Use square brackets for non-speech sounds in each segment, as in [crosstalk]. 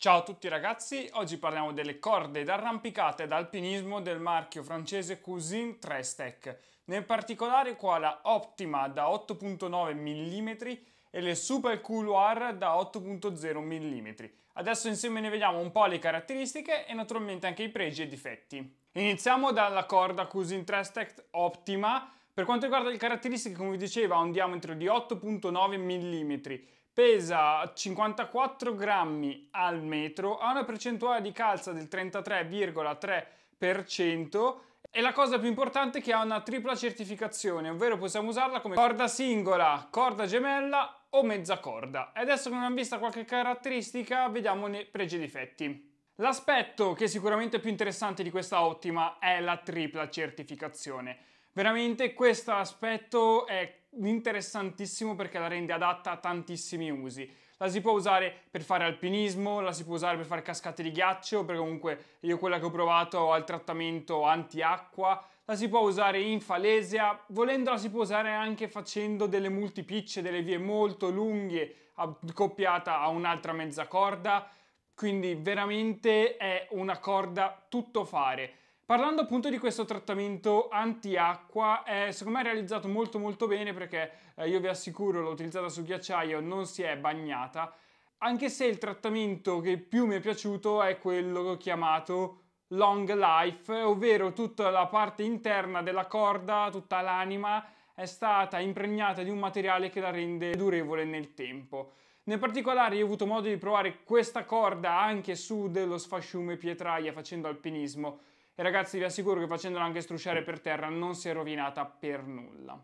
Ciao a tutti ragazzi, oggi parliamo delle corde d'arrampicata ed alpinismo del marchio francese Cousin Trestec, nel particolare qua la Optima da 8.9 mm e le Super Couloir da 8.0 mm. Adesso insieme ne vediamo un po' le caratteristiche e naturalmente anche i pregi e i difetti. Iniziamo dalla corda Cousin Trestec Optima, per quanto riguarda le caratteristiche, come vi dicevo, ha un diametro di 8.9 mm pesa 54 grammi al metro, ha una percentuale di calza del 33,3% e la cosa più importante è che ha una tripla certificazione, ovvero possiamo usarla come corda singola, corda gemella o mezza corda. E adesso che non abbiamo vista qualche caratteristica, vediamone pregi e difetti. L'aspetto che è sicuramente più interessante di questa ottima è la tripla certificazione. Veramente questo aspetto è interessantissimo perché la rende adatta a tantissimi usi. La si può usare per fare alpinismo, la si può usare per fare cascate di ghiaccio, perché comunque io quella che ho provato ha il trattamento antiacqua, la si può usare in falesia, volendo la si può usare anche facendo delle multipicce, delle vie molto lunghe, accoppiata a un'altra mezza corda, quindi veramente è una corda tutto fare. Parlando appunto di questo trattamento antiacqua, eh, secondo me è realizzato molto molto bene perché eh, io vi assicuro l'ho utilizzata su ghiacciaio, non si è bagnata, anche se il trattamento che più mi è piaciuto è quello chiamato long life, ovvero tutta la parte interna della corda, tutta l'anima è stata impregnata di un materiale che la rende durevole nel tempo. Nel particolare io ho avuto modo di provare questa corda anche su dello sfasciume pietraia facendo alpinismo e ragazzi vi assicuro che facendola anche strusciare per terra non si è rovinata per nulla.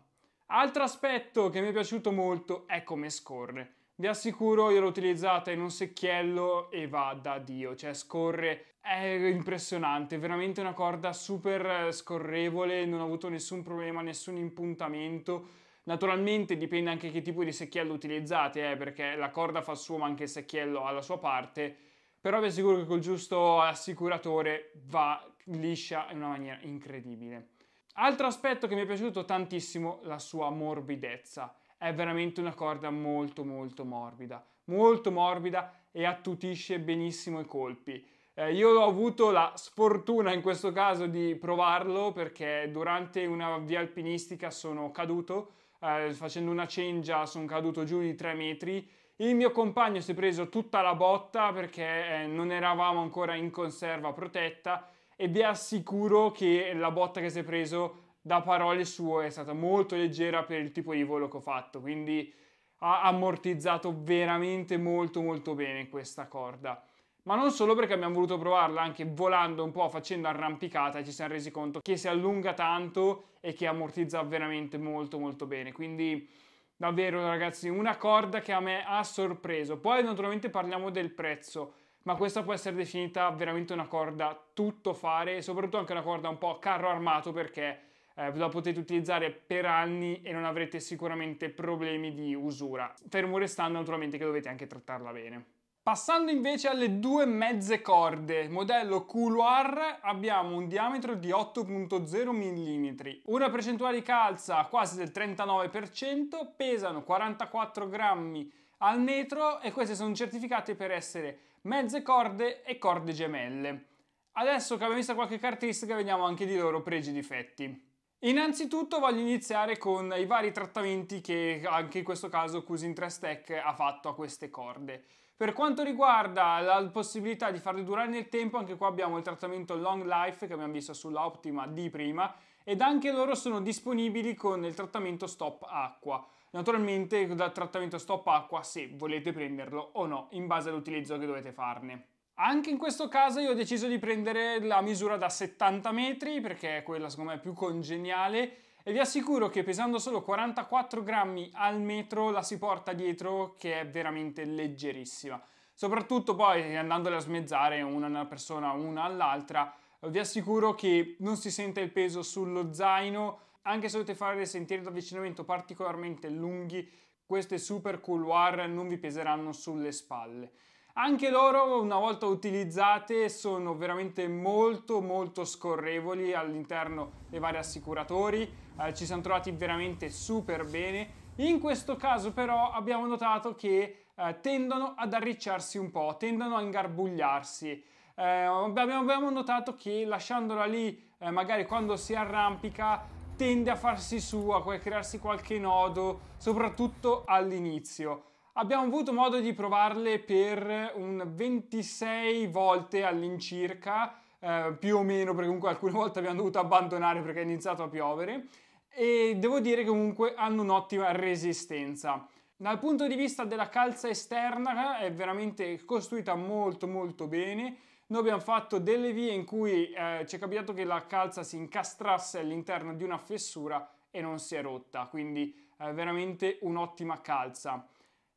Altro aspetto che mi è piaciuto molto è come scorre. Vi assicuro io l'ho utilizzata in un secchiello e va da Dio, cioè scorre, è impressionante, veramente una corda super scorrevole, non ho avuto nessun problema, nessun impuntamento. Naturalmente dipende anche che tipo di secchiello utilizzate, eh, perché la corda fa il suo ma anche il secchiello ha la sua parte, però vi assicuro che col giusto assicuratore va liscia in una maniera incredibile. Altro aspetto che mi è piaciuto tantissimo, la sua morbidezza. È veramente una corda molto molto morbida, molto morbida e attutisce benissimo i colpi. Eh, io ho avuto la sfortuna in questo caso di provarlo perché durante una via alpinistica sono caduto, eh, facendo una cengia sono caduto giù di 3 metri. Il mio compagno si è preso tutta la botta perché eh, non eravamo ancora in conserva protetta e vi assicuro che la botta che si è preso da parole sue è stata molto leggera per il tipo di volo che ho fatto, quindi ha ammortizzato veramente molto molto bene questa corda. Ma non solo perché abbiamo voluto provarla anche volando un po', facendo arrampicata, ci siamo resi conto che si allunga tanto e che ammortizza veramente molto molto bene. Quindi davvero ragazzi, una corda che a me ha sorpreso. Poi naturalmente parliamo del prezzo ma questa può essere definita veramente una corda tutto fare e soprattutto anche una corda un po' carro armato perché eh, la potete utilizzare per anni e non avrete sicuramente problemi di usura, fermo restando naturalmente che dovete anche trattarla bene. Passando invece alle due mezze corde, modello Couloir, abbiamo un diametro di 8.0 mm, una percentuale di calza quasi del 39%, pesano 44 grammi al metro e queste sono certificate per essere mezze corde e corde gemelle. Adesso che abbiamo visto qualche caratteristica vediamo anche di loro pregi e difetti. Innanzitutto voglio iniziare con i vari trattamenti che anche in questo caso Cusin 3 Trestec ha fatto a queste corde. Per quanto riguarda la possibilità di farle durare nel tempo, anche qua abbiamo il trattamento Long Life che abbiamo visto sulla Optima di prima ed anche loro sono disponibili con il trattamento Stop Acqua. Naturalmente dal trattamento Stop Acqua se volete prenderlo o no, in base all'utilizzo che dovete farne. Anche in questo caso io ho deciso di prendere la misura da 70 metri perché è quella secondo me più congeniale e vi assicuro che pesando solo 44 grammi al metro la si porta dietro che è veramente leggerissima. Soprattutto poi andandole a smezzare una persona una all'altra vi assicuro che non si sente il peso sullo zaino anche se dovete fare dei sentieri d'avvicinamento particolarmente lunghi queste super couloir non vi peseranno sulle spalle. Anche loro una volta utilizzate sono veramente molto molto scorrevoli all'interno dei vari assicuratori, eh, ci siamo trovati veramente super bene. In questo caso però abbiamo notato che eh, tendono ad arricciarsi un po', tendono a ingarbugliarsi. Eh, abbiamo notato che lasciandola lì, eh, magari quando si arrampica, tende a farsi sua, a crearsi qualche nodo, soprattutto all'inizio. Abbiamo avuto modo di provarle per un 26 volte all'incirca, eh, più o meno, perché comunque alcune [laughs] volte abbiamo dovuto abbandonare perché è iniziato a piovere e devo dire che comunque hanno un'ottima resistenza. Dal punto di vista della calza esterna è veramente costruita molto molto bene. Noi abbiamo fatto delle vie in cui eh, ci è capitato che la calza si incastrasse all'interno di una fessura e non si è rotta, quindi eh, veramente un'ottima calza.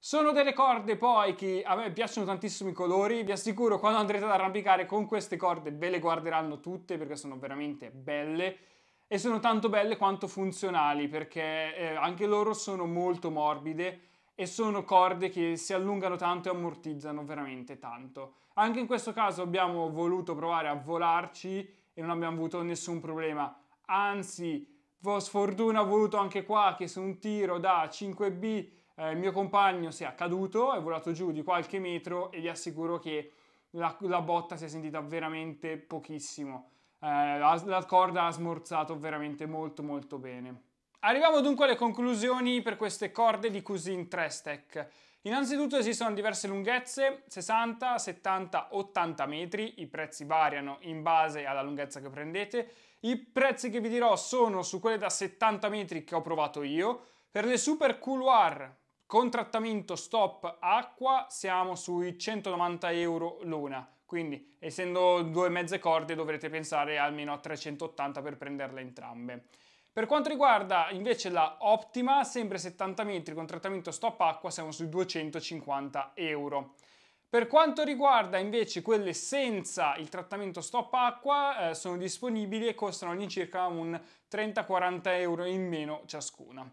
Sono delle corde poi che a me piacciono tantissimo i colori, vi assicuro quando andrete ad arrampicare con queste corde ve le guarderanno tutte perché sono veramente belle e sono tanto belle quanto funzionali perché eh, anche loro sono molto morbide e sono corde che si allungano tanto e ammortizzano veramente tanto. Anche in questo caso abbiamo voluto provare a volarci e non abbiamo avuto nessun problema, anzi sfortuna ho voluto anche qua che su un tiro da 5B eh, il mio compagno si è caduto, è volato giù di qualche metro e vi assicuro che la, la botta si è sentita veramente pochissimo. Eh, la, la corda ha smorzato veramente molto molto bene. Arriviamo dunque alle conclusioni per queste corde di Cusin 3 Stack. Innanzitutto esistono diverse lunghezze, 60, 70, 80 metri, i prezzi variano in base alla lunghezza che prendete. I prezzi che vi dirò sono su quelle da 70 metri che ho provato io. Per le Super Couloir Contrattamento stop acqua siamo sui 190 euro l'una, quindi essendo due mezze corde dovrete pensare almeno a 380 per prenderle entrambe. Per quanto riguarda invece la Optima, sempre 70 metri con trattamento stop acqua siamo sui 250 euro. Per quanto riguarda invece quelle senza il trattamento stop acqua, eh, sono disponibili e costano all'incirca un 30-40 euro in meno ciascuna.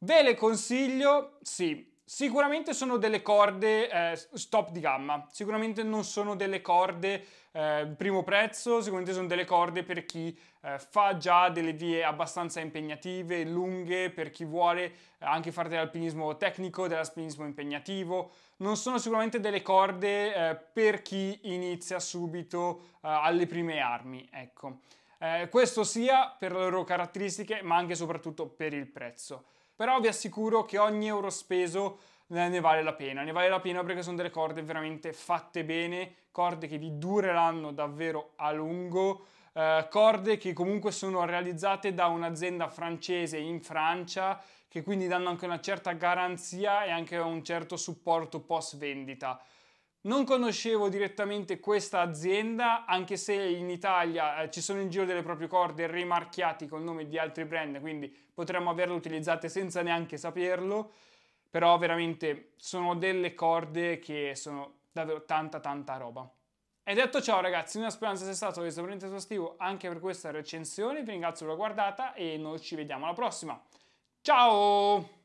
Ve le consiglio, sì. Sicuramente sono delle corde eh, top di gamma, sicuramente non sono delle corde eh, primo prezzo, sicuramente sono delle corde per chi eh, fa già delle vie abbastanza impegnative, lunghe, per chi vuole eh, anche fare dell'alpinismo tecnico, dell'alpinismo impegnativo. Non sono sicuramente delle corde eh, per chi inizia subito eh, alle prime armi, ecco. questo sia per le loro caratteristiche, ma anche e soprattutto per il prezzo però vi assicuro che ogni euro speso eh, ne vale la pena, ne vale la pena perché sono delle corde veramente fatte bene, corde che vi dureranno davvero a lungo, eh, corde che comunque sono realizzate da un'azienda francese in Francia che quindi danno anche una certa garanzia e anche un certo supporto post vendita. Non conoscevo direttamente questa azienda, anche se in Italia eh, ci sono in giro delle proprie corde rimarchiati col nome di altri brand, quindi potremmo averle utilizzate senza neanche saperlo, però veramente sono delle corde che sono davvero tanta tanta roba. E detto ciò ragazzi, una speranza sia stato questo esaustivo anche per questa recensione, vi ringrazio per la guardata e noi ci vediamo alla prossima. Ciao!